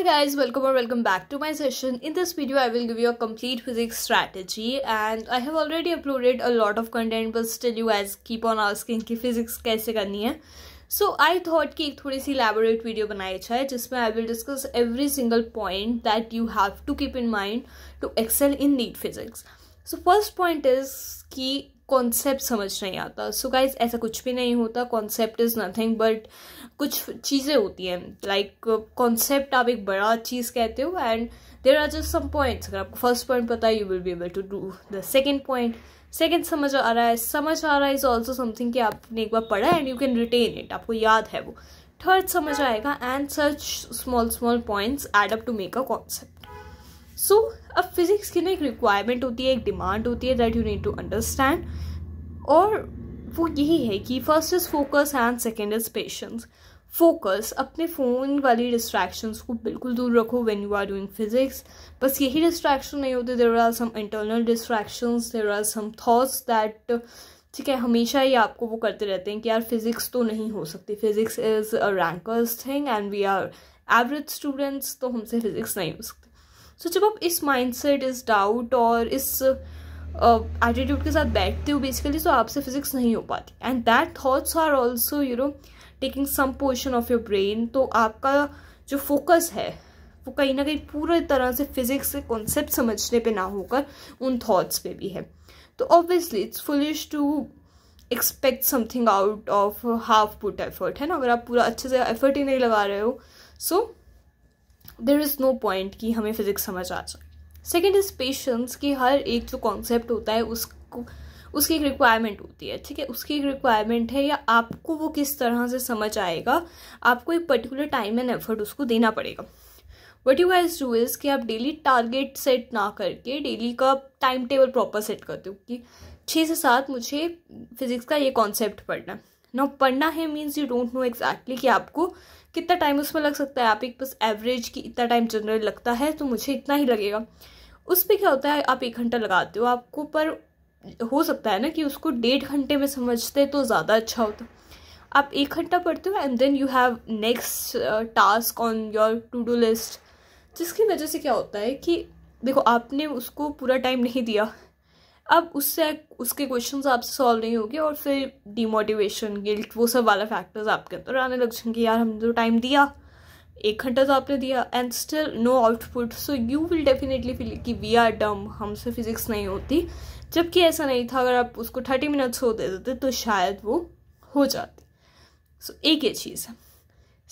Hi guys, welcome or welcome back to my session. In this video, I will give you a complete physics strategy and I have already uploaded a lot of content but still you guys keep on asking कि physics कैसे करनी है सो I thought कि एक थोड़ी सी elaborate video बनाई जाए जिसमें I will discuss every single point that you have to keep in mind to excel in NEET physics so first point is कि कॉन्सेप्ट समझ नहीं आता सो so गाइज ऐसा कुछ भी नहीं होता कॉन्सेप्ट इज़ नथिंग बट कुछ चीज़ें होती हैं लाइक कॉन्सेप्ट आप एक बड़ा चीज़ कहते हो and there are just some points अगर आपको फर्स्ट पॉइंट पता है you will be able to do the second point second समझ आ रहा है समझ आ रहा है इज़ ऑल्सो समथिंग कि आपने एक बार पढ़ा and you can retain it आपको याद है वो थर्ड समझ आएगा and such small small points add up to make a concept so अब फिजिक्स की ना एक रिक्वायरमेंट होती है एक डिमांड होती है that you need to understand और वो यही है कि first is focus and second is patience focus अपने फ़ोन वाली डिस्ट्रैक्शंस को बिल्कुल दूर रखो when you are doing physics बस यही डिस्ट्रैक्शन नहीं होते there are some internal distractions there are some thoughts that ठीक है हमेशा ही आपको वो करते रहते हैं कि यार फिजिक्स तो नहीं हो सकती physics is a ranker's thing and we are average students तो हमसे फिजिक्स नहीं हो सकती सो so, जब आप इस माइंडसेट इस डाउट और इस एटीट्यूड uh, के साथ बैठते हो बेसिकली तो आपसे फिजिक्स नहीं हो पाती and that thoughts are also you know taking some portion of your brain तो आपका जो फोकस है वो कहीं ना कहीं पूरी तरह से फिजिक्स के कॉन्सेप्ट समझने पे ना होकर उन थॉट्स पे भी है तो obviously it's foolish to expect something out of half put effort है ना अगर आप पूरा अच्छे से एफर्ट ही नहीं लगा रहे हो so there is no point कि हमें फिजिक्स समझ आ जाए सेकेंड इज पेशेंस कि हर एक जो कॉन्सेप्ट होता है उसको उसकी एक रिक्वायरमेंट होती है ठीक है उसकी एक रिक्वायरमेंट है या आपको वो किस तरह से समझ आएगा आपको एक पर्टिकुलर टाइम एंड एफर्ट उसको देना पड़ेगा what you guys do is कि आप डेली टारगेट सेट ना करके डेली का टाइम टेबल प्रॉपर सेट करते हो कि छः से सात मुझे फिजिक्स का ये कॉन्सेप्ट पढ़ना है ना पढ़ना है means you don't know exactly कि आपको कितना टाइम उसमें लग सकता है आप एक बस एवरेज कि इतना टाइम जनरल लगता है तो मुझे इतना ही लगेगा उस पर क्या होता है आप एक घंटा लगाते हो आपको पर हो सकता है ना कि उसको डेढ़ घंटे में समझते तो ज़्यादा अच्छा होता आप एक घंटा पढ़ते हो and then you have next task on your to do list जिसकी वजह से क्या होता है कि देखो आपने उसको पूरा टाइम नहीं दिया अब उससे उसके क्वेश्चन आपसे सॉल्व नहीं होंगे और फिर डिमोटिवेशन गिल्ट वो सब वाला फैक्टर्स आपके अंदर आने लग जाएंगे यार हमने तो टाइम दिया एक घंटा तो आपने दिया and still no output so you will definitely feel कि वी आर डम हमसे फिजिक्स नहीं होती जबकि ऐसा नहीं था अगर आप उसको थर्टी मिनट्स हो दे देते तो शायद वो हो जाती सो so, एक ये चीज़ है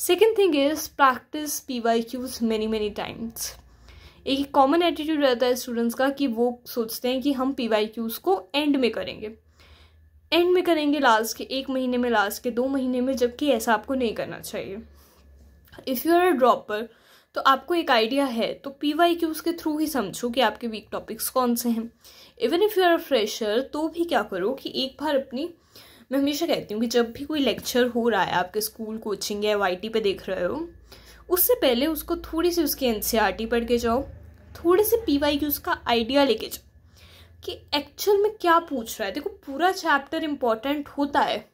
second thing is practice P Y Qs many many times एक कॉमन एटीट्यूड रहता है स्टूडेंट्स का कि वो सोचते हैं कि हम पी वाई क्यूज को एंड में करेंगे एंड में करेंगे लास्ट के एक महीने में लास्ट के दो महीने में जबकि ऐसा आपको नहीं करना चाहिए if you are a dropper तो आपको एक आइडिया है तो पी वाई क्यूज के थ्रू ही समझो कि आपके वीक टॉपिक्स कौन से हैं even if you are fresher तो भी क्या करो कि एक बार अपनी मैं हमेशा कहती हूँ कि जब भी कोई लेक्चर हो रहा है आपके स्कूल कोचिंग या वाई पर देख रहे हो उससे पहले उसको थोड़ी सी उसकी एन e पढ़ के जाओ थोड़े से पी वाई की उसका आइडिया लेके जाओ कि एक्चुअल में क्या पूछ रहा है देखो पूरा चैप्टर इम्पॉर्टेंट होता है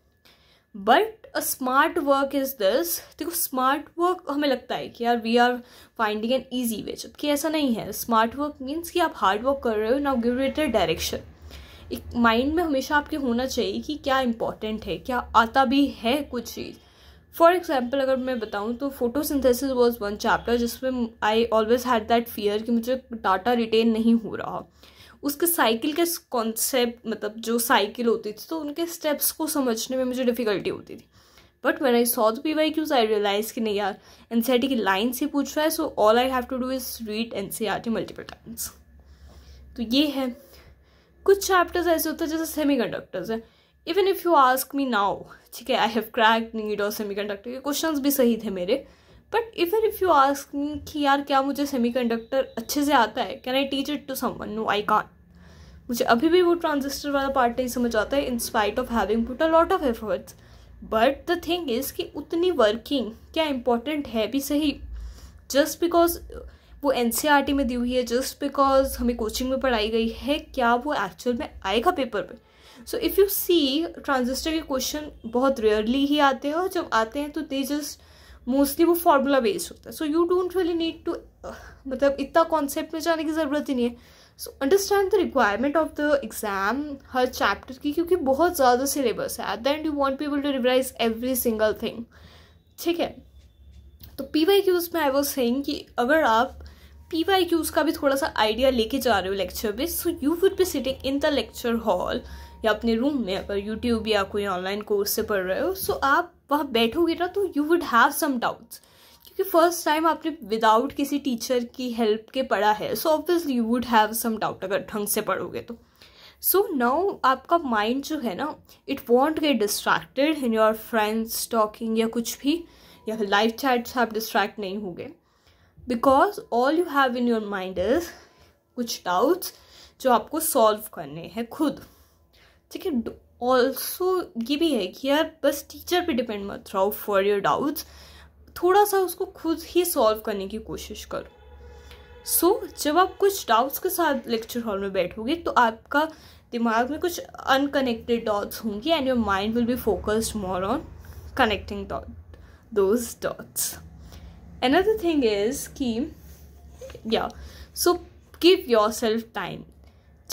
but a smart work is this देखो स्मार्ट वर्क हमें लगता है कि यार we are finding an easy way जबकि ऐसा नहीं है स्मार्ट वर्क मीन्स कि आप हार्ड वर्क कर रहे हो now give it a direction एक माइंड में हमेशा आपके होना चाहिए कि क्या इंपॉर्टेंट है क्या आता भी है कुछ चीज़ फॉर एग्जाम्पल अगर मैं बताऊँ तो photosynthesis was one chapter जिसमें I always had that fear कि मुझे डाटा रिटेन नहीं हो रहा उसके साइकिल के कॉन्सेप्ट मतलब जो साइकिल होती थी तो उनके स्टेप्स को समझने में मुझे डिफ़िकल्टी होती थी but when I saw the Y Qs I realise कि नहीं यार एन सी आर टी की लाइन से पूछ रहा है so all I have to do is read N C R T multiple times तो ये है कुछ चैप्टर्स ऐसे होते हैं जैसे सेमी कंडक्टर्स है even if you ask me now ठीक है आई हैव क्रैक नीड और सेमी कंडक्टर के क्वेश्चन भी सही थे मेरे but even if you ask me कि यार क्या मुझे सेमी कंडक्टर अच्छे से आता है can I teach it to someone no I can't मुझे अभी भी वो ट्रांजिस्टर वाला पार्ट नहीं समझ आता है in spite of having put a lot of efforts but the thing is कि उतनी वर्किंग क्या इम्पोर्टेंट है भी सही जस्ट बिकॉज वो एन सी आर टी में दी हुई है जस्ट बिकॉज हमें कोचिंग में पढ़ाई गई है क्या वो एक्चुअल में आएगा पेपर पर so if you see transistor के क्वेश्चन बहुत रेयरली ही आते हैं और जब आते हैं तो दे जस्ट मोस्टली वो फार्मूला बेस्ड होता है so you don't really need to मतलब इतना कॉन्सेप्ट में जाने की ज़रूरत ही नहीं है so understand the requirement of the exam हर चैप्टर की क्योंकि बहुत ज़्यादा सिलेबस है at the end you want people to revise every single thing ठीक है तो पी वाई क्यूज़ में आई वॉज सेंग कि अगर आप पी वाई क्यूज़ का भी थोड़ा सा आइडिया लेके जा रहे हो लेक्चर में so you would be sitting in the lecture hall या अपने रूम में अगर यूट्यूब या कोई ऑनलाइन कोर्स से पढ़ रहे हो सो so आप वहाँ बैठोगे ना तो you would have some doubts क्योंकि फर्स्ट टाइम आपने विदाउट किसी टीचर की हेल्प के पढ़ा है so obviously you would have some doubt अगर ढंग से पढ़ोगे तो सो so नाउ आपका माइंड जो है ना it won't get distracted in your friends talking या कुछ भी या फिर लाइफ चैट से आप डिस्ट्रैक्ट नहीं होंगे because all you have in your mind is कुछ डाउट्स जो आपको सॉल्व करने हैं खुद ठीक है ऑल्सो ये भी है कि यार बस टीचर पे डिपेंड मत रहो फॉर योर डाउट्स थोड़ा सा उसको खुद ही सॉल्व करने की कोशिश करो सो so, जब आप कुछ डाउट्स के साथ लेक्चर हॉल में बैठोगे तो आपका दिमाग में कुछ अनकनेक्टेड डॉट्स होंगे and your mind will be focused more on connecting dot those dots another thing is कि या so give yourself time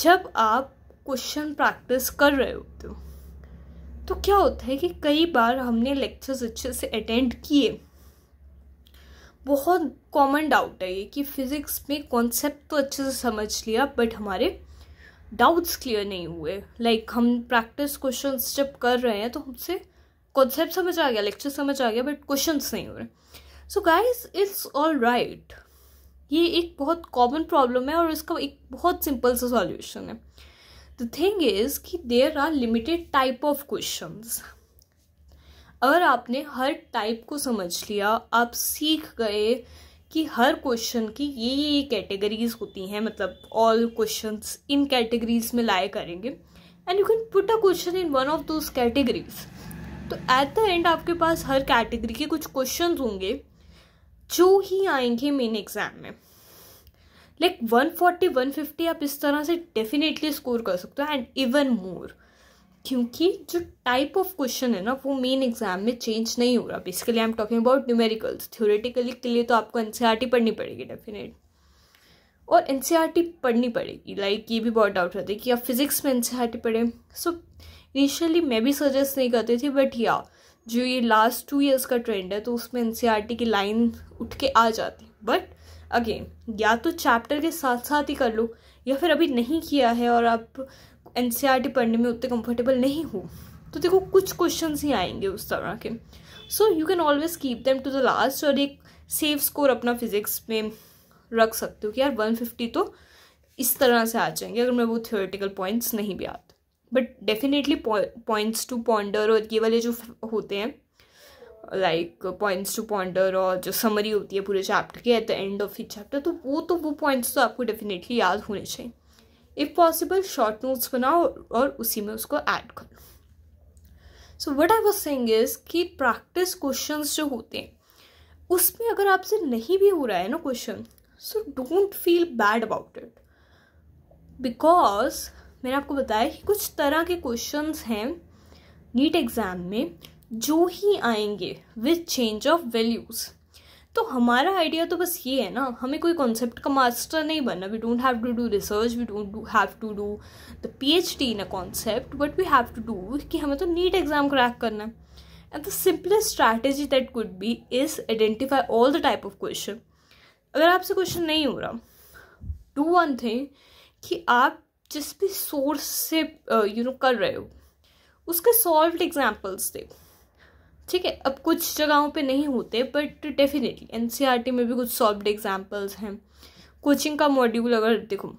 जब आप क्वेश्चन प्रैक्टिस कर रहे होते हो तो क्या होता है कि कई बार हमने लेक्चर्स अच्छे से अटेंड किए बहुत कॉमन डाउट है ये कि फिज़िक्स में कॉन्सेप्ट तो अच्छे से समझ लिया बट हमारे डाउट्स क्लियर नहीं हुए लाइक like, हम प्रैक्टिस क्वेश्चन जब कर रहे हैं तो हमसे कॉन्सेप्ट समझ आ गया लेक्चर समझ आ गया बट क्वेश्चन नहीं हो रहे so guys it's all right ये एक बहुत कॉमन प्रॉब्लम है और इसका एक बहुत सिंपल सा सॉल्यूशन है द थिंग इज़ कि there are limited type of questions अगर आपने हर टाइप को समझ लिया आप सीख गए कि हर क्वेश्चन की ये ये कैटेगरीज होती हैं मतलब ऑल क्वेश्चंस इन कैटेगरीज में लाए करेंगे and you can put a question in one of those categories तो एट द एंड आपके पास हर कैटेगरी के कुछ क्वेश्चन होंगे जो ही आएंगे मेन एग्ज़ाम में like one forty one fifty आप इस तरह से डेफिनेटली स्कोर कर सकते हो एंड इवन मोर क्योंकि जो टाइप ऑफ क्वेश्चन है ना वो मेन एग्जाम में चेंज नहीं हो रहा basically I am talking about numericals theoretically के लिए तो आपको एन e पढ़नी पड़ेगी डेफिनेट और एन e पढ़नी पड़ेगी लाइक ये भी बहुत डाउट रहता है कि आप फिजिक्स में एन पढ़ें सो इनिशियली मैं भी सजेस्ट नहीं करती थी बट या जो ये लास्ट टू ईयर्स का ट्रेंड है तो उसमें एन e की लाइन उठ के आ जाती बट अगेन या तो चैप्टर के साथ साथ ही कर लो या फिर अभी नहीं किया है और आप एन e पढ़ने में उतने कंफर्टेबल नहीं हो तो देखो कुछ क्वेश्चन ही आएंगे उस तरह के so you can always keep them to the last और एक सेफ स्कोर अपना फिजिक्स में रख सकते हो कि यार 150 तो इस तरह से आ जाएंगे अगर मैं वो थियोरेटिकल पॉइंट्स नहीं भी आते but definitely points to ponder और ये वाले जो होते हैं लाइक पॉइंट्स टू पॉन्डर और जो समरी होती है पूरे चैप्टर के at the end of each chapter तो वो तो वो पॉइंट्स तो आपको डेफिनेटली याद होने चाहिए इफ़ पॉसिबल शॉर्ट नोट्स बनाओ और उसी में उसको ऐड करो so what I was saying is कि प्रैक्टिस क्वेश्चन जो होते हैं उसमें अगर आपसे नहीं भी हो रहा है ना question so don't feel bad about it because मैंने आपको बताया कि कुछ तरह के क्वेश्चन हैं नीट एग्ज़ाम में जो ही आएंगे विथ चेंज ऑफ वैल्यूज़ तो हमारा आइडिया तो बस ये है ना हमें कोई कॉन्सेप्ट का मास्टर नहीं बनना we don't have to do research we don't have to do the P H D in a concept but we have to do कि हमें तो नीट एग्जाम क्रैक करना है and the simplest strategy that could be is identify all the type of question अगर आपसे question नहीं हो रहा डू वन थिंग कि आप जिस भी सोर्स से you uh, know you know, कर रहे हो उसके सॉल्व एग्जाम्पल्स देखो ठीक है अब कुछ जगहों पे नहीं होते बट डेफिनेटली एन में भी कुछ सॉल्व्ड एग्जाम्पल्स हैं कोचिंग का मॉड्यूल अगर देखो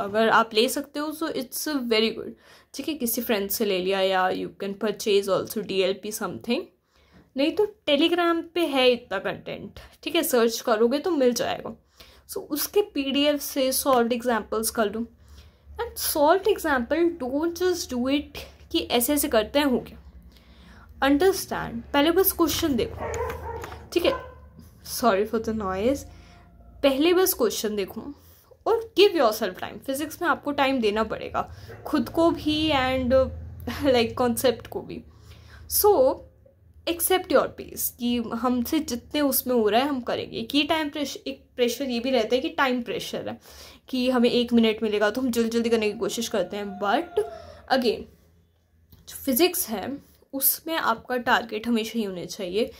अगर आप ले सकते हो सो इट्स वेरी गुड ठीक है किसी फ्रेंड से ले लिया या you can purchase also D L P something नहीं तो टेलीग्राम पे है इतना कंटेंट ठीक है सर्च करोगे तो मिल जाएगा सो so, उसके पी डी एफ से सॉल्व एग्जाम्पल्स कर लूँ and solve example don't just do it कि ऐसे ऐसे करते हैं हो क्या अंडरस्टैंड पहले बस क्वेश्चन देखो ठीक है सॉरी फॉर द नॉइज पहले बस क्वेश्चन देखो और give yourself time physics में आपको टाइम देना पड़ेगा खुद को भी एंड लाइक कॉन्सेप्ट को भी सो एक्सेप्ट योर पेस कि हमसे जितने उसमें हो रहा है हम करेंगे कि टाइम प्रेशर एक प्रेशर ये भी रहता है कि टाइम प्रेशर है कि हमें एक मिनट मिलेगा तो हम जल्दी जल्दी करने की कोशिश करते हैं बट अगेन जो फिज़िक्स है उसमें आपका टारगेट हमेशा ही होना चाहिए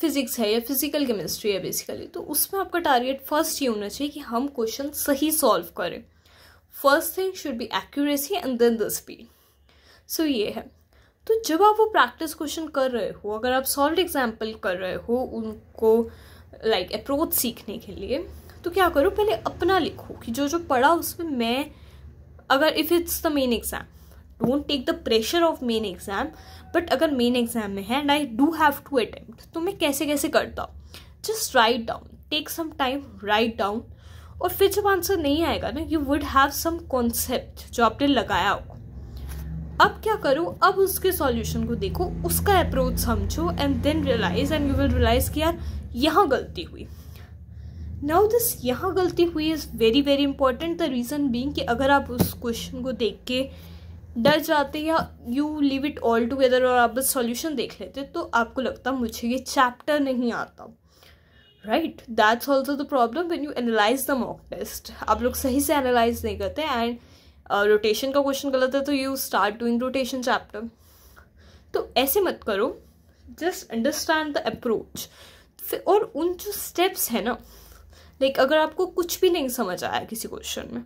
फिज़िक्स है या फिज़िकल केमिस्ट्री है बेसिकली तो उसमें आपका टारगेट फर्स्ट ये होना चाहिए कि हम क्वेश्चन सही सॉल्व करें first thing should be accuracy and then the speed so ये है तो जब आप वो प्रैक्टिस क्वेश्चन कर रहे हो अगर आप सॉल्व एग्जाम्पल कर रहे हो उनको लाइक like, अप्रोच सीखने के लिए तो क्या करो पहले अपना लिखो कि जो जो पढ़ा उसमें मैं अगर if it's the main exam don't take the pressure of main exam but अगर मेन एग्जाम में है and I do have to attempt तो मैं कैसे कैसे करता हूँ just write down take some time write down और फिर जब आंसर नहीं आएगा ना you would have some concept जो आपने लगाया होगा अब क्या करो अब उसके सॉल्यूशन को देखो उसका अप्रोच समझो and then realise and you will realise कि यार यहाँ गलती हुई नाउ दिस यहाँ गलती हुई is very very important the reason being कि अगर आप उस क्वेश्चन को देख के डर जाते या you leave it all together और आप बस सॉल्यूशन देख लेते तो आपको लगता मुझे ये चैप्टर नहीं आता right that's also the problem when you analyse the mock test आप लोग सही से एनालाइज नहीं करते एंड रोटेशन uh, का क्वेश्चन गलत है तो you start doing rotation chapter तो ऐसे मत करो जस्ट अंडरस्टैंड द अप्रोच और उन जो स्टेप्स हैं ना लाइक like, अगर आपको कुछ भी नहीं समझ आया किसी क्वेश्चन में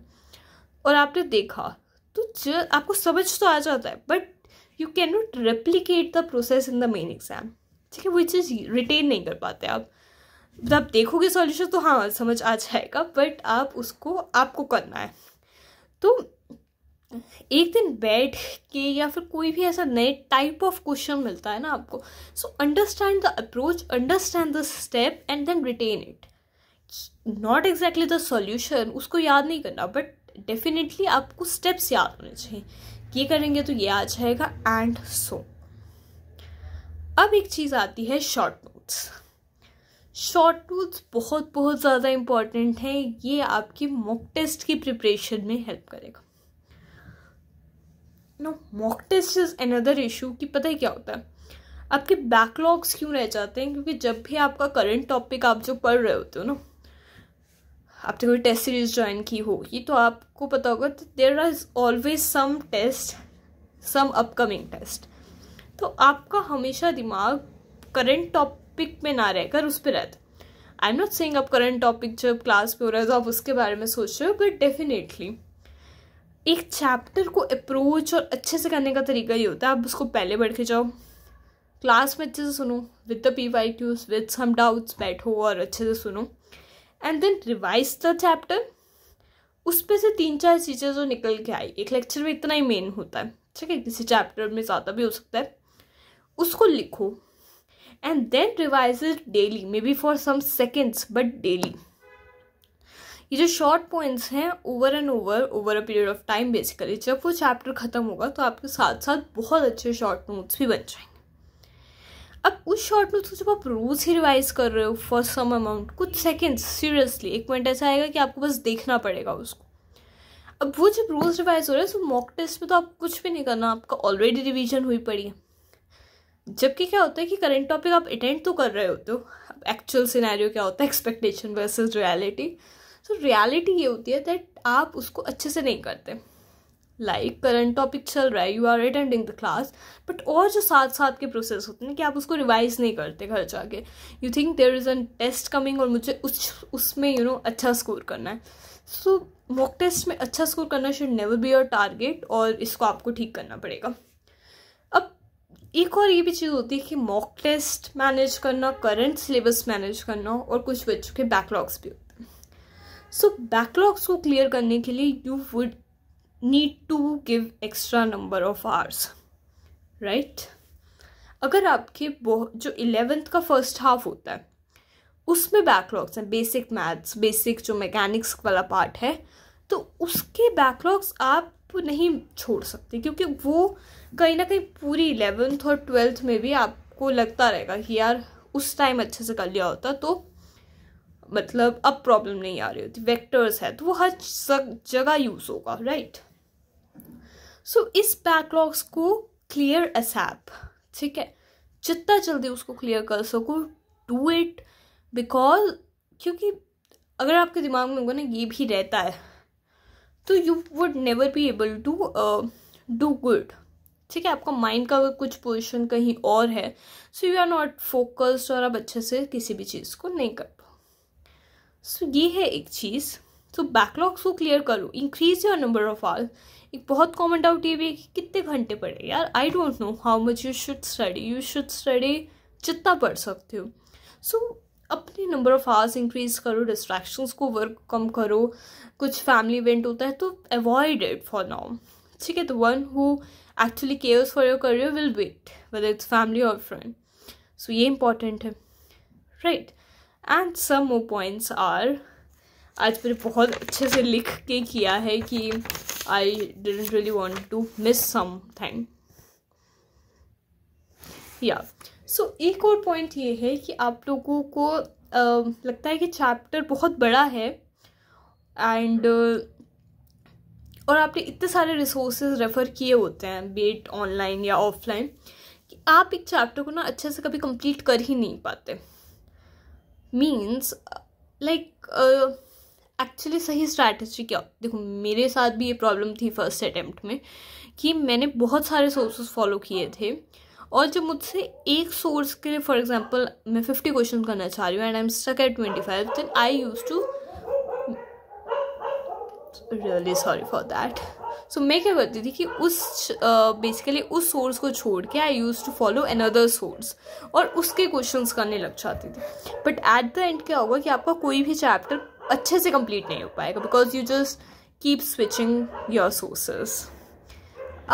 और आपने देखा तो ज आपको समझ तो आ जाता है but you can not replicate the process in the main exam ठीक है वो चीज़ रिटेन नहीं कर पाते आप जब आप देखोगे सॉल्यूशन तो हाँ समझ आ जाएगा बट आप उसको आपको करना है तो एक दिन बैठ के या फिर कोई भी ऐसा नए टाइप ऑफ क्वेश्चन मिलता है ना आपको so understand the approach understand the step and then retain it not exactly the solution उसको याद नहीं करना बट डेफिनेटली आपको स्टेप्स याद होने चाहिए ये करेंगे तो ये आ जाएगा एंड सो अब एक चीज़ आती है शॉर्ट नोट्स शॉर्ट नोट्स बहुत बहुत ज़्यादा इंपॉर्टेंट है ये आपकी मॉक टेस्ट की प्रिपरेशन में हेल्प करेगा no mock test is another issue कि पता है क्या होता है आपके बैकलॉग्स क्यों रह जाते हैं क्योंकि जब भी आपका करंट टॉपिक आप जो पढ़ रहे होते हो ना आपने कोई टेस्ट सीरीज ज्वाइन की होगी तो आपको पता होगा तो there are always some test some upcoming test तो आपका हमेशा दिमाग करंट टॉपिक में ना रहकर उस पर रहता I am not saying up current topic जब क्लास पे हो रहा है तो आप उसके बारे में सोच रहे हो बट डेफिनेटली एक चैप्टर को अप्रोच और अच्छे से करने का तरीका ये होता है आप उसको पहले बढ़ के जाओ क्लास में अच्छे से सुनो with the P Y Qs with some doubts बैठो और अच्छे से सुनो and then revise the chapter उस पर से तीन चार चीज़ें जो निकल के आई एक लेक्चर में इतना ही मेन होता है ठीक है किसी चैप्टर में ज़्यादा भी हो सकता है उसको लिखो and then revise it daily maybe for some seconds but daily ये जो शॉर्ट पॉइंट्स हैं over and over over a period of time basically जब वो चैप्टर ख़त्म होगा तो आपके साथ साथ बहुत अच्छे शॉर्ट नोट्स भी बन जाएंगे अब उस शॉट में तो जब आप रोज़ ही रिवाइज कर रहे हो फॉर सम अमाउंट कुछ सेकेंड्स सीरियसली एक पॉइंट ऐसा आएगा कि आपको बस देखना पड़ेगा उसको अब वो जब रोज़ रिवाइज हो रहा है तो मॉक टेस्ट में तो आप कुछ भी नहीं करना आपका ऑलरेडी रिविजन हुई पड़ी है जबकि क्या होता है कि करंट टॉपिक आप अटेंड तो कर रहे होते हो अब एक्चुअल सिनेरियो क्या होता है expectation versus reality so reality ये होती है दैट आप उसको अच्छे से नहीं करते लाइक करंट टॉपिक चल रहा है you are attending the class but और जो साथ साथ के प्रोसेस होते हैं कि आप उसको रिवाइज नहीं करते घर जाके you think there is an test coming और मुझे उस उसमें यू नो अच्छा स्कोर करना है सो मॉक टेस्ट में अच्छा स्कोर करना should never be your target और इसको आपको ठीक करना पड़ेगा अब एक और ये भी चीज़ होती है कि मॉक टेस्ट मैनेज करना करंट सिलेबस मैनेज करना और कुछ बच्चों के बैकलॉग्स भी होते हैं सो बैकलॉग्स को क्लियर करने के लिए you would need to give extra number of hours right अगर आपके जो इलेवेंथ का फर्स्ट हाफ होता है उसमें बैकलॉग्स हैं बेसिक मैथ्स बेसिक जो मैकेनिक्स वाला पार्ट है तो उसके बैकलॉग्स आप नहीं छोड़ सकते क्योंकि वो कहीं ना कहीं पूरी इलेवेंथ और ट्वेल्थ में भी आपको लगता रहेगा कि यार उस टाइम अच्छे से कर लिया होता तो मतलब अब प्रॉब्लम नहीं आ रही होती वेक्टर्स है तो वो हर जगह यूज़ होगा राइट सो इस बैकलॉग्स को क्लियर असैप ठीक है जितना जल्दी उसको क्लियर कर सको डू इट बिकॉज क्योंकि अगर आपके दिमाग में होगा ना ये भी रहता है तो you would never be able to do good ठीक है आपका माइंड का अगर कुछ पोजिशन कहीं और है so you are not focused और आप अच्छे से किसी भी चीज़ को नहीं कर पाओ सो so, ये है एक चीज़ तो बैकलॉग्स को क्लियर करो increase your number of hours एक बहुत कॉमन डाउट ये भी है कि कितने घंटे पढ़े यार I don't know how much you should study you should study जितना पढ़ सकते हो सो so, अपने नंबर ऑफ़ आवर्स इंक्रीज करो डिस्ट्रैक्शंस को वर्क कम करो कुछ फैमिली इवेंट होता है तो अवॉइड इट फॉर नाउ ठीक है तो one who actually cares for your career will wait whether it's family और फ्रेंड सो ये इंपॉर्टेंट है right and some more points are आज मैंने बहुत अच्छे से लिख के किया है कि I didn't really want to miss something. या सो एक और पॉइंट ये है कि आप लोगों को आ, लगता है कि चैप्टर बहुत बड़ा है एंड और आपने इतने सारे रिसोर्सेज रेफ़र किए होते हैं बेट ऑनलाइन या ऑफलाइन कि आप एक चैप्टर को ना अच्छे से कभी कंप्लीट कर ही नहीं पाते मीन्स लाइक एक्चुअली सही स्ट्रैटेजी क्या देखो मेरे साथ भी ये प्रॉब्लम थी फर्स्ट अटैम्प्ट में कि मैंने बहुत सारे सोर्सेस फॉलो किए थे और जब मुझसे एक सोर्स के लिए फॉर एग्जाम्पल मैं फिफ्टी क्वेश्चन करना चाह रही हूँ and I am stuck at twenty five then I used to really sorry for that so मैं क्या करती थी कि उस बेसिकली uh, उस सोर्स को छोड़ के I use to follow another source और उसके क्वेश्चंस करने लग जाती थी बट एट द एंड क्या होगा कि आपका कोई भी चैप्टर अच्छे से कंप्लीट नहीं हो पाएगा because you just keep switching your sources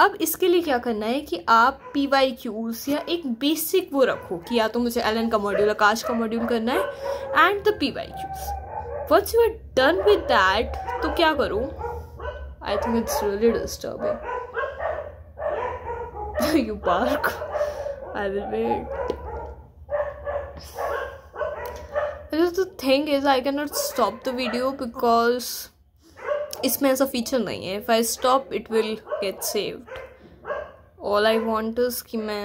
अब इसके लिए क्या करना है कि आप पी वाई क्यूज या एक बेसिक वो रखो कि या तो मुझे एल एन का मॉड्यूल आकाश का मॉड्यूल करना है and the P Y Qs what's you are done with that तो क्या करो I think it's really disturb you park I will wait the thing is I can not stop the video because इसमें ऐसा feature नहीं है if I stop it will get saved all I want कि मैं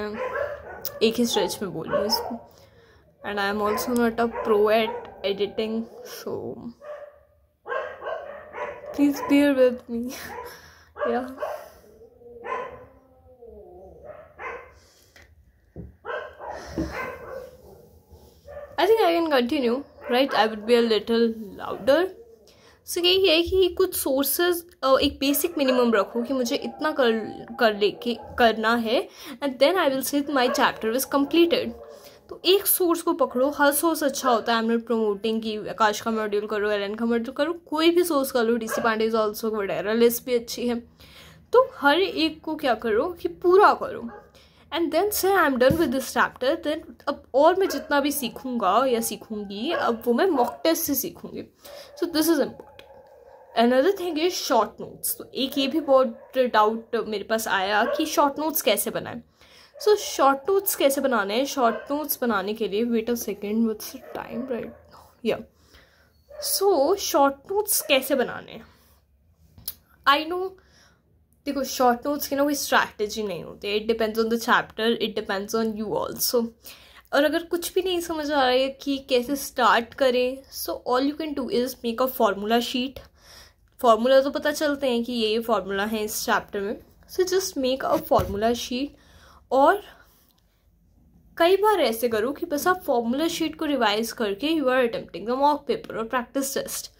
एक ही stretch में बोल रही इसको and I am also not a pro at editing so please bear with me yeah Yeah. I think I can continue right I would be a little louder so यही है कि कुछ सोर्सेज एक basic minimum रखो कि मुझे इतना कर कर ले कि करना है and then I will see my chapter is completed तो एक सोर्स को पकड़ो हर सोर्स अच्छा होता है आई एम नॉट प्रमोटिंग कि आकाश का मॉड्यूल करो एल का मॉड्यूल करो कोई भी सोर्स कर लो D C Pandey is also वगैरह लिस्ट भी अच्छी है तो हर एक को क्या करो कि पूरा करो and then say I am done with this chapter then अब और मैं जितना भी सीखूंगा या सीखूंगी अब वो मैं मॉक टेस्ट से सीखूंगी so this is important another thing is short notes तो एक ये भी बहुत डाउट मेरे पास आया कि शॉर्ट नोट्स कैसे बनाएं सो शॉर्ट नोट्स कैसे बनाने हैं शॉर्ट नोट्स बनाने के लिए wait a second with time right yeah so short notes कैसे बनाने हैं आई नो देखो शॉर्ट नोट्स की ना कोई स्ट्रैटेजी नहीं होती it depends on the chapter it depends on you also और अगर कुछ भी नहीं समझ आ रहा है कि कैसे स्टार्ट करें so all you can do is make a formula sheet formula तो पता चलते हैं कि ये ये फार्मूला है इस चैप्टर में so just make a formula sheet और कई बार ऐसे करो कि बस आप फार्मूला शीट को रिवाइज करके you are attempting the mock paper और प्रैक्टिस टेस्ट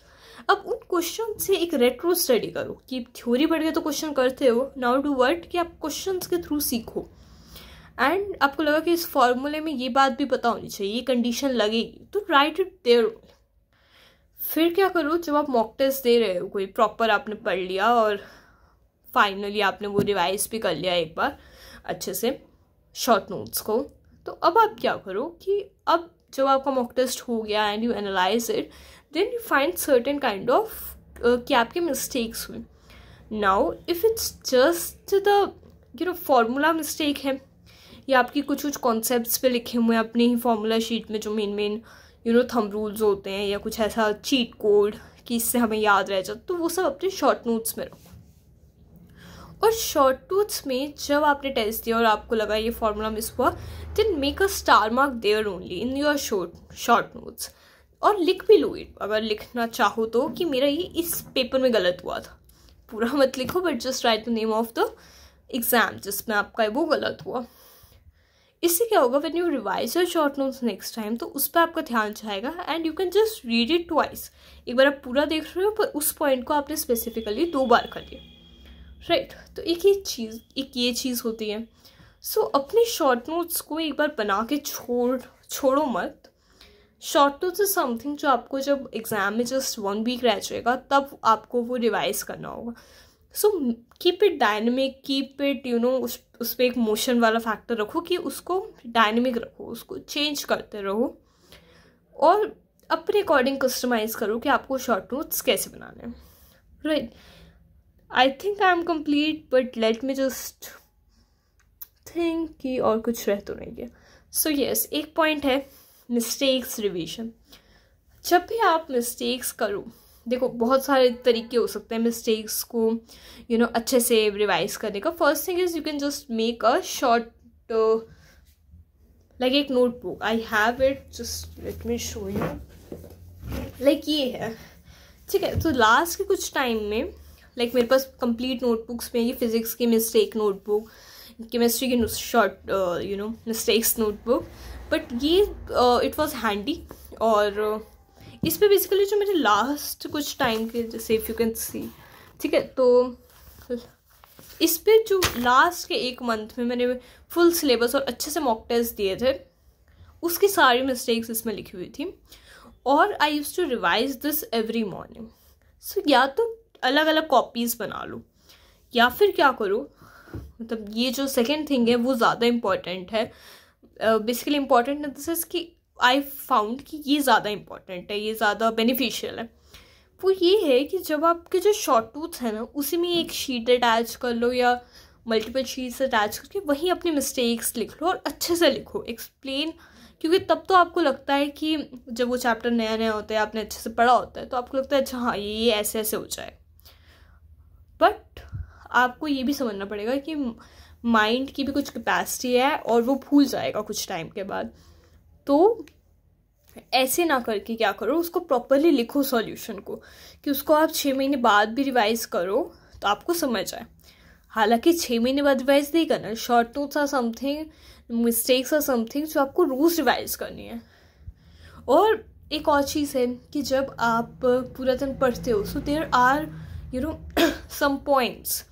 अब उन क्वेश्चन से एक रेट्रो स्टडी करो कि थ्योरी पढ़ के तो क्वेश्चन करते हो नाउ डू वर्ट कि आप क्वेश्चन के थ्रू सीखो एंड आपको लगा कि इस फॉर्मूले में ये बात भी पता होनी चाहिए ये कंडीशन लगेगी तो राइट इट देयर फिर क्या करो जब आप मॉक टेस्ट दे रहे हो कोई प्रॉपर आपने पढ़ लिया और फाइनली आपने वो रिवाइज भी कर लिया एक बार अच्छे से शॉर्ट नोट्स को तो अब आप क्या करो कि अब जब आपका मॉक टेस्ट हो गया and you analyse it then you find certain kind of uh, कि आपके मिस्टेक्स हुए now if it's just the you know formula mistake है या आपकी कुछ कुछ कॉन्सेप्ट्स पे लिखे हुए हैं अपने ही फॉर्मूला शीट में जो main main you know thumb rules होते हैं या कुछ ऐसा चीट कोड कि इससे हमें याद रह जाए तो वो सब अपने शॉर्ट नोट्स में रखो और शॉर्ट नोट्स में जब आपने टेस्ट दिया और आपको लगा ये फार्मूला मिस हुआ then make a star mark there only in your short short notes और लिख भी इट अगर लिखना चाहो तो कि मेरा ये इस पेपर में गलत हुआ था पूरा मत लिखो but just write the name of the exam जिसमें आपका वो गलत हुआ इससे क्या होगा when you revise your short notes next time तो उस पर आपका ध्यान जाएगा and you can just read it twice एक बार आप पूरा देख रहे हो पर उस पॉइंट को आपने स्पेसिफिकली दो बार कर लिया राइट right. तो एक ये चीज़ एक ये चीज़ होती है सो so, अपने शॉर्ट नोट्स को एक बार बना के छोड़ छोड़ो मत शॉर्ट नोट्स तो इज समथिंग जो आपको जब एग्ज़ाम में जस्ट वन वीक रह जाएगा तब आपको वो रिवाइज करना होगा so keep it dynamic keep it you know उस उस पर एक मोशन वाला फैक्टर रखो कि उसको डायनेमिक रखो उसको चेंज करते रहो और अपने अकॉर्डिंग कस्टमाइज करो कि आपको शॉर्ट नोट्स कैसे बनाने हैं right I think I am complete but let me just think कि और कुछ रह तो नहीं गया सो so, यस yes, एक पॉइंट है मिस्टेक्स रिवीजन जब भी आप मिस्टेक्स करो देखो बहुत सारे तरीके हो सकते हैं मिस्टेक्स को यू you नो know, अच्छे से रिवाइज करने का first thing is you can just make a short like एक notebook I have it just let me show you like ये है ठीक है तो लास्ट के कुछ टाइम में लाइक like मेरे पास कंप्लीट नोटबुक्स में ये फिज़िक्स की मिस्टेक नोटबुक केमिस्ट्री की short you know mistakes notebook but ये इट वॉज़ हैंडी और uh, इस पर बेसिकली जो मेरे लास्ट कुछ टाइम के जैसे इफ़ यू कैन सी ठीक है तो इस पर जो लास्ट के एक मंथ में मैंने फुल सिलेबस और अच्छे से मॉक टेस्ट दिए थे उसकी सारी मिस्टेक्स इसमें लिखी हुई थी और I use to revise this every morning so या तो अलग अलग कॉपीज़ बना लो या फिर क्या करो मतलब ये जो सेकेंड थिंग है वो ज़्यादा इम्पॉर्टेंट है बेसिकली इंपॉर्टेंट इन दिस कि आई फाउंड कि ये ज़्यादा इम्पॉर्टेंट है ये ज़्यादा बेनिफिशियल है वो ये है कि जब आपके जो शॉर्ट टूथ है ना उसी में एक शीट अटैच कर लो या मल्टीपल शीट्स अटैच करके वहीं अपनी मिस्टेक्स लिख लो और अच्छे से लिखो एक्सप्लेन क्योंकि तब तो आपको लगता है कि जब वो चैप्टर नया नया होता है आपने अच्छे से पढ़ा होता है तो आपको लगता है अच्छा हाँ ये ये ऐसे ऐसे हो जाए बट आपको ये भी समझना पड़ेगा कि माइंड की भी कुछ कैपेसिटी है और वो भूल जाएगा कुछ टाइम के बाद तो ऐसे ना करके क्या करो उसको प्रॉपरली लिखो सॉल्यूशन को कि उसको आप छः महीने बाद भी रिवाइज़ करो तो आपको समझ आए हालांकि छः महीने बाद रिवाइज नहीं करना short notes or something mistakes or something जो आपको रोज़ रिवाइज करनी है और एक और चीज़ है कि जब आप पूरा दिन पढ़ते हो so there are you know some points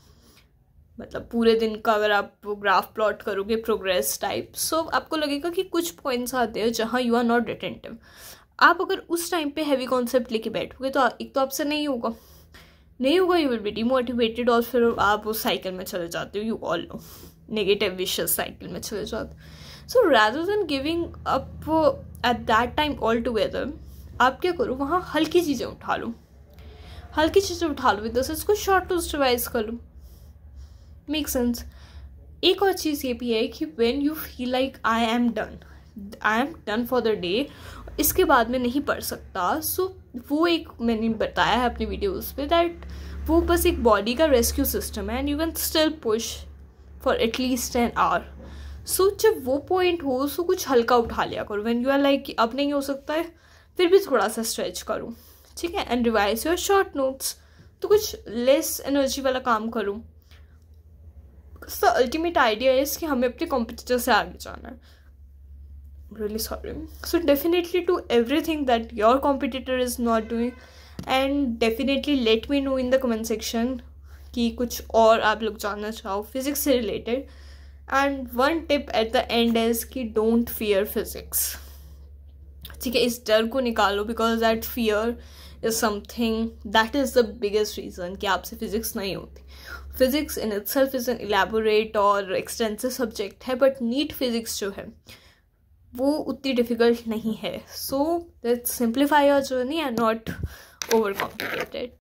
मतलब पूरे दिन का अगर आप ग्राफ प्लॉट करोगे प्रोग्रेस टाइप सो आपको लगेगा कि कुछ पॉइंट्स आते हैं जहाँ यू आर नॉट रिटेंटिव आप अगर उस टाइम पे हैवी कॉन्सेप्ट लेके बैठोगे तो एक तो आपसे नहीं होगा नहीं होगा यू विल बी डिमोटिवेटेड और फिर आप उस साइकिल में चले जाते हो you all know negative vicious cycle में चले जाते so rather than giving up at that time all together आप क्या करो वहाँ हल्की चीज़ें उठा लो हल्की चीज़ें उठा लो विद से इसको शॉर्ट टूज डिवाइस कर लो मेक सेंस एक और चीज़ ये भी है कि when you feel like I am done I am done for the day इसके बाद में नहीं पढ़ सकता सो so, वो एक मैंने बताया है अपनी वीडियोज़ में दैट वो बस एक बॉडी का रेस्क्यू सिस्टम है and you can still push for at least an hour so जब वो पॉइंट हो सो कुछ हल्का उठा लिया करो वैन यू आर लाइक अब नहीं हो सकता है फिर भी थोड़ा सा स्ट्रेच करूँ ठीक है and revise your short notes तो कुछ लेस एनर्जी वाला काम करूँ because the ultimate idea is कि हमें अपने कॉम्पिटिटर से आगे जाना है really sorry so definitely to everything that your competitor is not doing and definitely let me know in the comment section कि कुछ और आप लोग जानना चाहो फिजिक्स से related and one tip at the end is कि don't fear physics ठीक है इस डर को निकालो because that fear is something that is the biggest reason कि आपसे फिजिक्स नहीं होती physics in itself is an elaborate और एक्सटेंसिव सब्जेक्ट है बट नीट फिज़िक्स जो है वो उतनी डिफ़िकल्ट नहीं है so let's simplify your journey and not over complicated